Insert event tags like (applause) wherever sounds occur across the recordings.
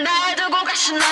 나두고 가시나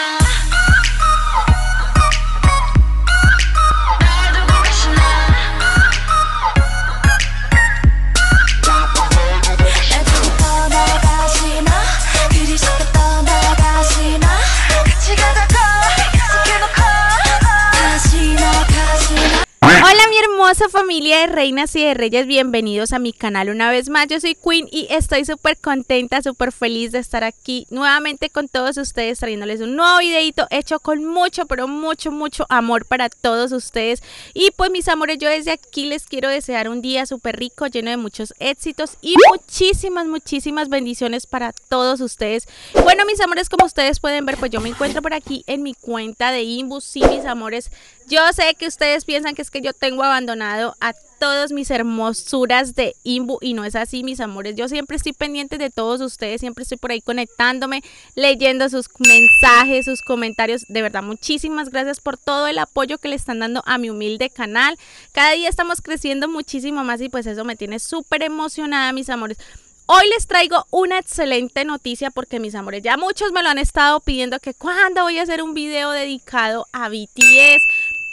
familia de reinas y de reyes, bienvenidos a mi canal una vez más. Yo soy Queen y estoy súper contenta, súper feliz de estar aquí nuevamente con todos ustedes trayéndoles un nuevo videito hecho con mucho, pero mucho, mucho amor para todos ustedes. Y pues mis amores, yo desde aquí les quiero desear un día súper rico, lleno de muchos éxitos y muchísimas, muchísimas bendiciones para todos ustedes. Bueno mis amores, como ustedes pueden ver, pues yo me encuentro por aquí en mi cuenta de Inbus. Sí mis amores, yo sé que ustedes piensan que es que yo tengo abandonado a todos mis hermosuras de Imbu y no es así, mis amores. Yo siempre estoy pendiente de todos ustedes, siempre estoy por ahí conectándome, leyendo sus mensajes, sus comentarios. De verdad, muchísimas gracias por todo el apoyo que le están dando a mi humilde canal. Cada día estamos creciendo muchísimo más y pues eso me tiene súper emocionada, mis amores. Hoy les traigo una excelente noticia porque mis amores, ya muchos me lo han estado pidiendo que cuando voy a hacer un video dedicado a BTS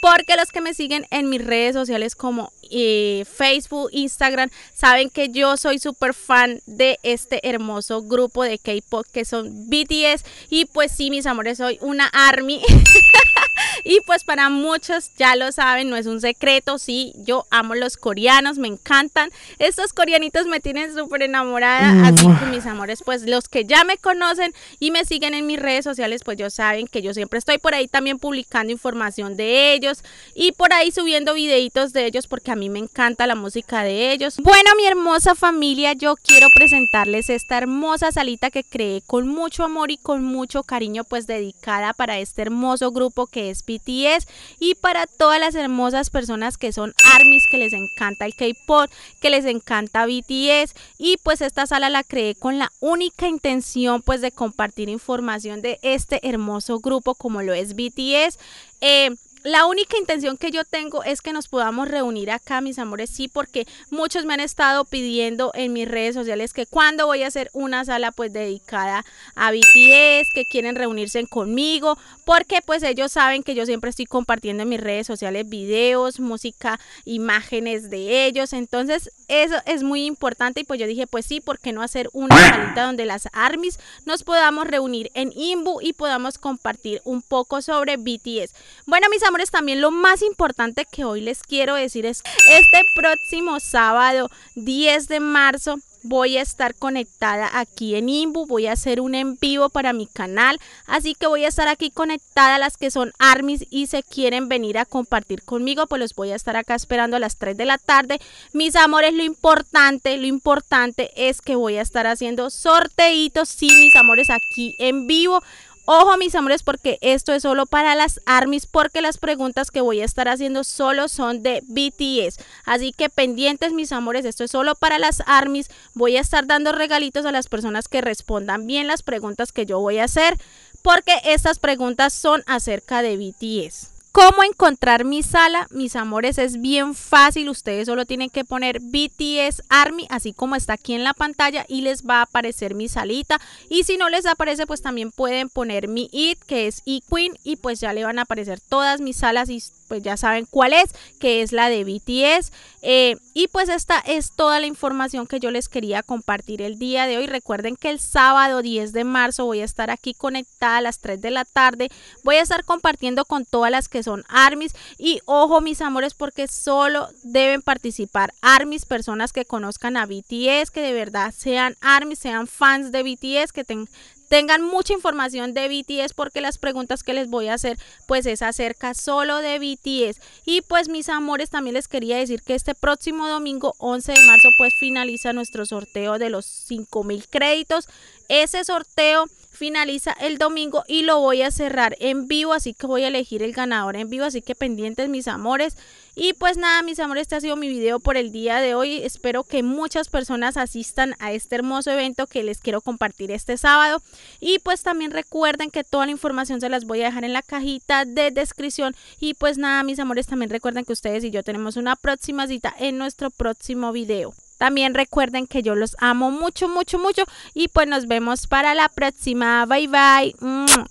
porque los que me siguen en mis redes sociales como eh, Facebook, Instagram, saben que yo soy súper fan de este hermoso grupo de K-Pop que son BTS y pues sí, mis amores, soy una ARMY. (laughs) Y pues para muchos ya lo saben, no es un secreto, sí, yo amo los coreanos, me encantan. Estos coreanitos me tienen súper enamorada, mm. así que mis amores, pues los que ya me conocen y me siguen en mis redes sociales, pues ya saben que yo siempre estoy por ahí también publicando información de ellos y por ahí subiendo videitos de ellos porque a mí me encanta la música de ellos. Bueno, mi hermosa familia, yo quiero presentarles esta hermosa salita que creé con mucho amor y con mucho cariño, pues dedicada para este hermoso grupo que es BTS y para todas las hermosas personas que son ARMYs, que les encanta el K-Pop, que les encanta BTS y pues esta sala la creé con la única intención pues de compartir información de este hermoso grupo como lo es BTS. Eh, la única intención que yo tengo es que nos podamos reunir acá, mis amores, sí, porque muchos me han estado pidiendo en mis redes sociales que cuando voy a hacer una sala pues dedicada a BTS, que quieren reunirse conmigo, porque pues ellos saben que yo siempre estoy compartiendo en mis redes sociales videos, música, imágenes de ellos, entonces eso es muy importante y pues yo dije, pues sí, ¿por qué no hacer una salita donde las ARMYs nos podamos reunir en Imbu y podamos compartir un poco sobre BTS? Bueno, mis amores, también lo más importante que hoy les quiero decir es, este próximo sábado 10 de marzo voy a estar conectada aquí en Imbu, voy a hacer un en vivo para mi canal, así que voy a estar aquí conectada a las que son armis y se quieren venir a compartir conmigo, pues los voy a estar acá esperando a las 3 de la tarde. Mis amores, lo importante, lo importante es que voy a estar haciendo sorteitos, sí, mis amores, aquí en vivo Ojo mis amores, porque esto es solo para las armies porque las preguntas que voy a estar haciendo solo son de BTS. Así que pendientes mis amores, esto es solo para las armies. Voy a estar dando regalitos a las personas que respondan bien las preguntas que yo voy a hacer porque estas preguntas son acerca de BTS cómo encontrar mi sala, mis amores, es bien fácil. Ustedes solo tienen que poner BTS Army, así como está aquí en la pantalla, y les va a aparecer mi salita. Y si no les aparece, pues también pueden poner mi id que es eQueen, y pues ya le van a aparecer todas mis salas y pues ya saben cuál es, que es la de BTS. Eh, y pues esta es toda la información que yo les quería compartir el día de hoy. Recuerden que el sábado 10 de marzo voy a estar aquí conectada a las 3 de la tarde. Voy a estar compartiendo con todas las que son ARMYs Y ojo, mis amores, porque solo deben participar ARMYs personas que conozcan a BTS, que de verdad sean ARMYs sean fans de BTS, que tengan tengan mucha información de BTS porque las preguntas que les voy a hacer pues es acerca solo de BTS. Y pues mis amores, también les quería decir que este próximo domingo 11 de marzo pues finaliza nuestro sorteo de los 5000 mil créditos. Ese sorteo finaliza el domingo y lo voy a cerrar en vivo, así que voy a elegir el ganador en vivo, así que pendientes mis amores. Y pues nada, mis amores, este ha sido mi video por el día de hoy. Espero que muchas personas asistan a este hermoso evento que les quiero compartir este sábado. Y pues también recuerden que toda la información se las voy a dejar en la cajita de descripción. Y pues nada, mis amores, también recuerden que ustedes y yo tenemos una próxima cita en nuestro próximo video. También recuerden que yo los amo mucho, mucho, mucho. Y pues nos vemos para la próxima. Bye, bye.